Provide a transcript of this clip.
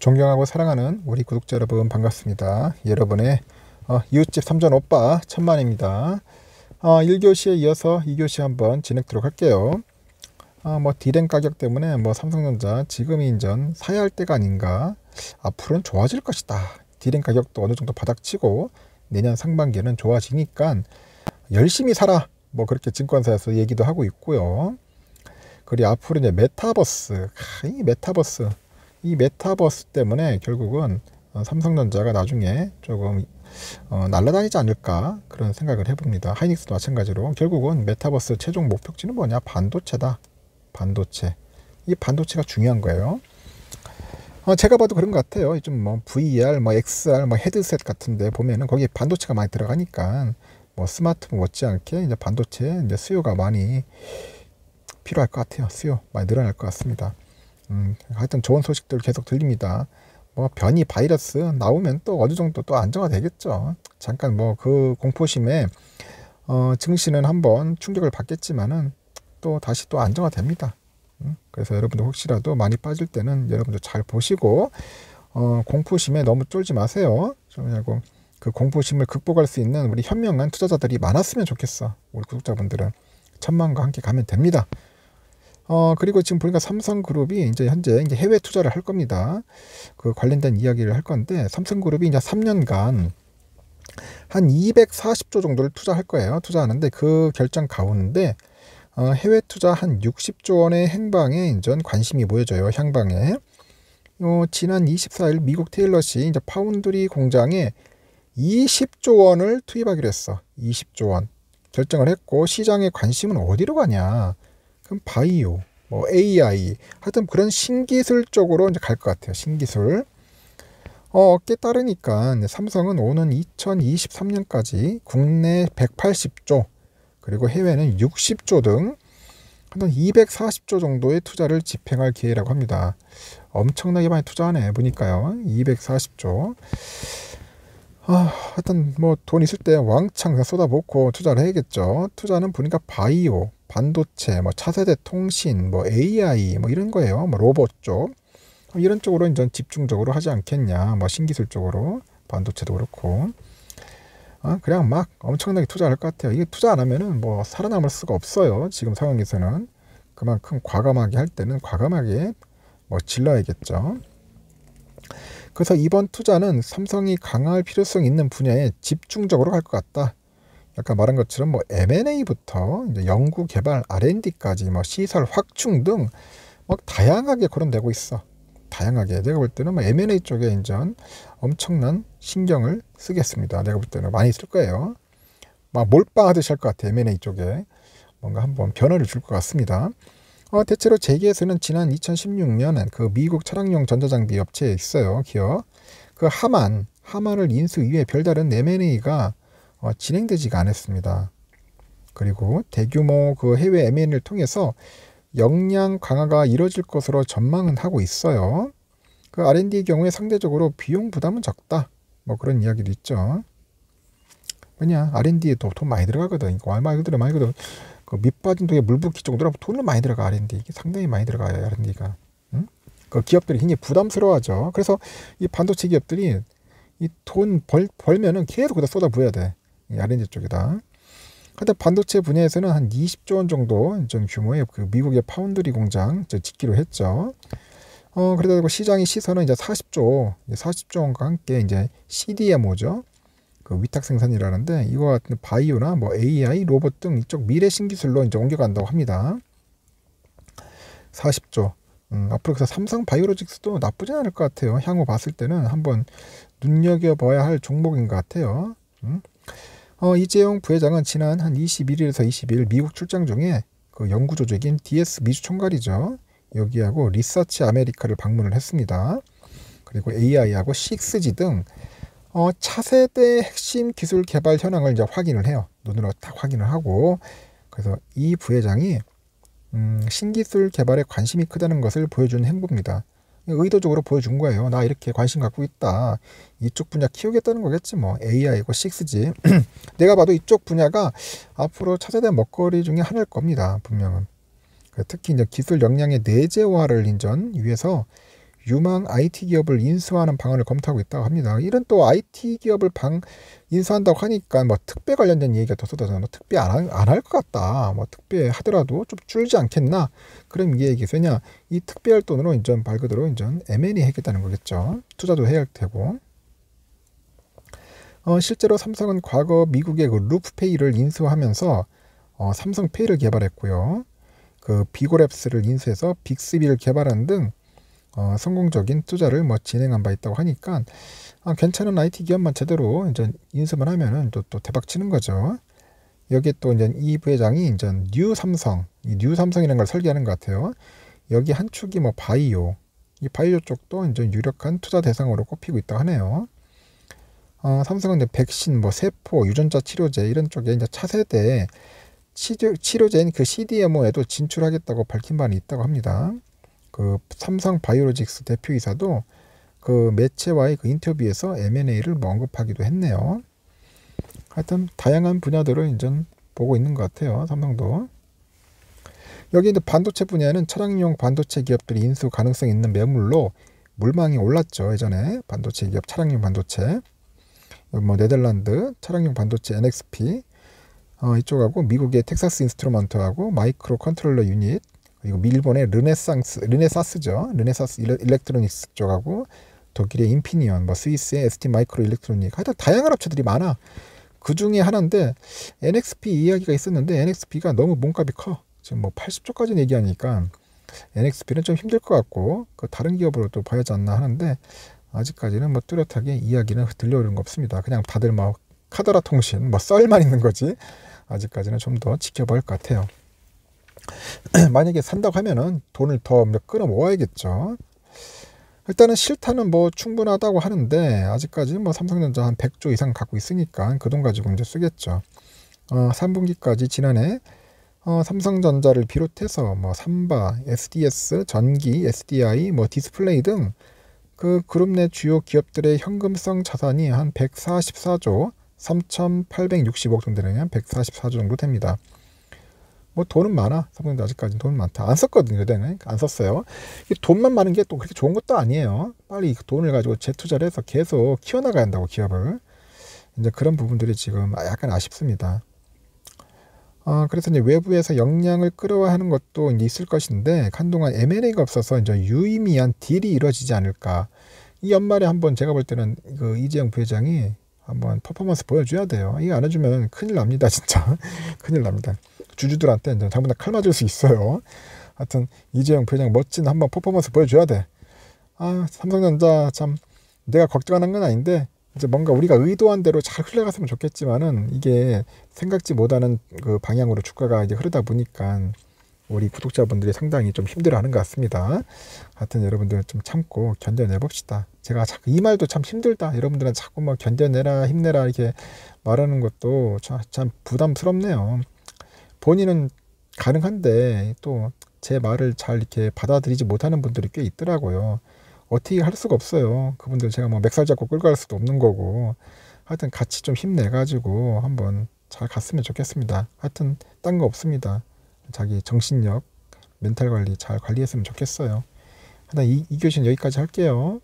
존경하고 사랑하는 우리 구독자 여러분 반갑습니다. 여러분의 어, 이웃집 삼전 오빠 천만입니다. 어, 1교시에 이어서 2교시 한번 진행하도록 할게요. 어, 뭐 디램 가격 때문에 뭐 삼성전자 지금이 인전 사야 할 때가 아닌가 앞으로는 좋아질 것이다. 디램 가격도 어느 정도 바닥치고 내년 상반기에는 좋아지니까 열심히 살아 뭐 그렇게 증권사에서 얘기도 하고 있고요. 그리고 앞으로 이제 메타버스 하, 이 메타버스 이 메타버스 때문에 결국은 어, 삼성전자가 나중에 조금 어, 날라다니지 않을까 그런 생각을 해봅니다. 하이닉스도 마찬가지로 결국은 메타버스 최종 목표지는 뭐냐 반도체다. 반도체. 이 반도체가 중요한 거예요. 어, 제가 봐도 그런 것 같아요. 좀뭐 VR, 뭐 XR, 뭐, 뭐 헤드셋 같은데 보면은 거기 반도체가 많이 들어가니까 뭐 스마트 못지않게 이제 반도체 이제 수요가 많이 필요할 것 같아요. 수요 많이 늘어날 것 같습니다. 음, 하여튼 좋은 소식들 계속 들립니다. 뭐 변이 바이러스 나오면 또 어느 정도 또 안정화 되겠죠. 잠깐 뭐 그 공포심에 어, 증시는 한번 충격을 받겠지만은 또 다시 또 안정화 됩니다. 음, 그래서 여러분들 혹시라도 많이 빠질 때는 여러분들 잘 보시고 어, 공포심에 너무 쫄지 마세요. 그러냐고 그 공포심을 극복할 수 있는 우리 현명한 투자자들이 많았으면 좋겠어. 우리 구독자분들은 천만과 함께 가면 됩니다. 어, 그리고 지금 보니까 삼성그룹이 이제 현재 이제 해외 투자를 할 겁니다. 그 관련된 이야기를 할 건데 삼성그룹이 이제 3년간 한 240조 정도를 투자할 거예요. 투자하는데 그 결정 가운데 어, 해외 투자 한 60조 원의 행방에 이제 관심이 모여져요. 향방에. 어, 지난 24일 미국 테일러시 이제 파운드리 공장에 20조 원을 투입하기로 했어. 20조 원. 결정을 했고 시장의 관심은 어디로 가냐. 그럼 바이오, 뭐 AI, 하여튼 그런 신기술 쪽으로 이제 갈 것 같아요. 신기술. 어, 어깨 따르니까 삼성은 오는 2023년까지 국내 180조, 그리고 해외는 60조 등한 240조 정도의 투자를 집행할 기회라고 합니다. 엄청나게 많이 투자하네 보니까요. 240조. 아, 하여튼 뭐 돈 있을 때 왕창 쏟아붓고 투자를 해야겠죠. 투자는 보니까 바이오, 반도체, 뭐 차세대 통신, 뭐 AI 뭐 이런 거예요. 뭐 로봇 쪽. 이런 쪽으로 이제 집중적으로 하지 않겠냐. 뭐 신기술 쪽으로 반도체도 그렇고. 아, 그냥 막 엄청나게 투자할 것 같아요. 이게 투자 안 하면은 뭐 살아남을 수가 없어요. 지금 상황에서는 그만큼 과감하게 할 때는 과감하게 뭐 질러야겠죠. 그래서 이번 투자는 삼성이 강화할 필요성 있는 분야에 집중적으로 할 것 같다. 아까 말한 것처럼 뭐 M&A부터 이제 연구 개발 R&D까지 뭐 시설 확충 등막 뭐 다양하게 거론되고 있어. 다양하게 내가 볼 때는 뭐 M&A 쪽에 이제 엄청난 신경을 쓰겠습니다. 내가 볼 때는 많이 쓸 거예요. 막 몰빵하듯이 할 것 같아 M&A 쪽에 뭔가 한번 변화를 줄 것 같습니다. 어, 대체로 재계에서는 지난 2016년 그 미국 차량용 전자장비 업체에 있어요 기어그 하만 하만을 인수이에 별다른 M&A가 어, 진행되지가 않았습니다. 그리고 대규모 그 해외 M&A를 통해서 역량 강화가 이뤄질 것으로 전망은 하고 있어요. 그 R&D의 경우에 상대적으로 비용 부담은 적다. 뭐 그런 이야기도 있죠. 왜냐 R&D에 돈 많이 들어가거든. 이 얼마 그대로 많이 그대로 그 밑빠진 돈에 물 붓기 정도로 돈을 많이 들어가 R&D 이게 상당히 많이 들어가요 R&D가. 응? 그 기업들이 굉장히 부담스러워하죠. 그래서 이 반도체 기업들이 이 돈벌 벌면은 계속 그다 쏟아부어야 돼. R&D 쪽이다 근데 반도체 분야에서는 한 20조 원 정도 전 규모의 그 미국의 파운드리 공장 짓기로 했죠. 어, 그러다 보고 시장의 시선은 이제 40조, 40조 원과 함께 이제 CDMO죠. 그 위탁 생산이라는데 이거 같은 바이오나 뭐 AI, 로봇 등 이쪽 미래 신기술로 이제 옮겨간다고 합니다. 40조. 음, 앞으로 그래서 삼성 바이오로직스도 나쁘지 않을 것 같아요. 향후 봤을 때는 한번 눈여겨봐야 할 종목인 것 같아요. 음? 어, 이재용 부회장은 지난 한 21일에서 22일 미국 출장 중에 그 연구조직인 DS 미주 총괄이죠. 여기하고 리서치 아메리카를 방문을 했습니다. 그리고 AI하고 6G 등 어, 차세대 핵심 기술 개발 현황을 이제 확인을 해요. 눈으로 딱 확인을 하고 그래서 이 부회장이 음, 신기술 개발에 관심이 크다는 것을 보여준 행보입니다. 의도적으로 보여준 거예요. 나 이렇게 관심 갖고 있다. 이쪽 분야 키우겠다는 거겠지 뭐. AI고 6G. 내가 봐도 이쪽 분야가 앞으로 찾아야 먹거리 중에 하나일 겁니다. 분명은. 그러니까 특히 이제 기술 역량의 내재화를 인전 위해서 유망 IT 기업을 인수하는 방안을 검토하고 있다고 합니다. 이런 또 IT 기업을 방 인수한다고 하니까 뭐특별 관련된 얘기가 더 쏟아져. 뭐특별안할 것 같다. 뭐특별 하더라도 좀 줄지 않겠나. 그럼 이게 이게 왜냐 이특별 돈으로 인전 말 그대로 인전 M&A 했겠다는 거겠죠. 투자도 해야 되고 어, 실제로 삼성은 과거 미국의 그 루프페이를 인수하면서 어, 삼성페이를 개발했고요. 그 비고랩스를 인수해서 빅스비를 개발한 등 어, 성공적인 투자를 뭐 진행한 바 있다고 하니까 아, 괜찮은 IT 기업만 제대로 이제 인수만 하면은 또, 또 대박 치는 거죠. 여기 또 이제 이 부회장이 이제 뉴 삼성, 이뉴 삼성이라는 걸 설계하는 것 같아요. 여기 한 축이 뭐 바이오, 이 바이오 쪽도 이제 유력한 투자 대상으로 꼽히고 있다 고 하네요. 어, 삼성은 이제 백신, 뭐 세포, 유전자 치료제 이런 쪽에 이제 차세대 치료, 제인그 CDMO에도 진출하겠다고 밝힌 바는 있다고 합니다. 그 삼성 바이오로직스 대표이사도 그 매체와의 그 인터뷰에서 M&A를 뭐 언급하기도 했네요. 하여튼 다양한 분야들을 이제 보고 있는 것 같아요. 삼성도. 여기 이제 반도체 분야는 차량용 반도체 기업들이 인수 가능성 이 있는 매물로 물망이 올랐죠. 예전에 반도체 기업 차량용 반도체 뭐 네덜란드 차량용 반도체 NXP 어, 이쪽하고 미국의 텍사스 인스트루먼트하고 마이크로 컨트롤러 유닛 그리고 일본의 르네상스, 르네사스죠. 르네사스 일렉트로닉스 쪽하고 독일의 인피니언, 뭐 스위스의 ST 마이크로 일렉트로닉 하여튼 다양한 업체들이 많아. 그 중에 하나인데 NXP 이야기가 있었는데 NXP가 너무 몸값이 커. 지금 뭐 80조까지 얘기하니까 NXP는 좀 힘들 것 같고 그 다른 기업으로 또 봐야지 않나 하는데 아직까지는 뭐 뚜렷하게 이야기는 들려오는 거 없습니다. 그냥 다들 뭐 카더라 통신 뭐 썰만 있는 거지 아직까지는 좀 더지켜볼것 같아요. 만약에 산다고 하면은 돈을 더 끌어 모아야겠죠. 일단은 실타는 뭐 충분하다고 하는데 아직까지 는뭐 삼성전자 한 100조 이상 갖고 있으니까 그 돈 가지고 이제 쓰겠죠. 어, 3분기까지 지난해 어, 삼성전자를 비롯해서 뭐 삼바, SDS, 전기, SDI, 뭐 디스플레이 등 그 그룹 내 주요 기업들의 현금성 자산이 한 144조 3,865억 정도 되는 한 144조 정도 됩니다. 뭐 돈은 많아. 사모님도 아직까지 는돈 많다. 안 썼거든요. 그때안 그러니까 썼어요. 돈만 많은 게 또 그렇게 좋은 것도 아니에요. 빨리 돈을 가지고 재투자를 해서 계속 키워나가야 한다고 기업을. 이제 그런 부분들이 지금 약간 아쉽습니다. 아, 그래서 이제 외부에서 역량을 끌어와 하는 것도 있을 것인데 한동안 M&A가 없어서 이제 유의미한 딜이 이루어지지 않을까. 이 연말에 한번 제가 볼 때는 그 이재용 부회장이 한번 퍼포먼스 보여줘야 돼요. 이거 안 해주면 큰일 납니다, 진짜. 큰일 납니다. 주주들한테 당분간 칼 맞을 수 있어요. 하여튼 이재용 부회장 멋진 한번 퍼포먼스 보여줘야 돼. 아 삼성전자 참 내가 걱정하는 건 아닌데 이제 뭔가 우리가 의도한 대로 잘 흘러갔으면 좋겠지만은 이게 생각지 못하는 그 방향으로 주가가 이제 흐르다 보니까 우리 구독자분들이 상당히 좀 힘들어하는 것 같습니다. 하여튼 여러분들 좀 참고 견뎌내 봅시다. 제가 자꾸 이 말도 참 힘들다. 여러분들은 자꾸 막 뭐 견뎌내라 힘내라 이렇게 말하는 것도 참 부담스럽네요. 본인은 가능한데 또 제 말을 잘 이렇게 받아들이지 못하는 분들이 꽤 있더라고요. 어떻게 할 수가 없어요. 그분들 제가 뭐 맥살 잡고 끌고 갈 수도 없는 거고. 하여튼 같이 좀 힘내가지고 한번 잘 갔으면 좋겠습니다. 하여튼 딴 거 없습니다. 자기 정신력, 멘탈 관리 잘 관리했으면 좋겠어요. 하나 이, 이교신 여기까지 할게요.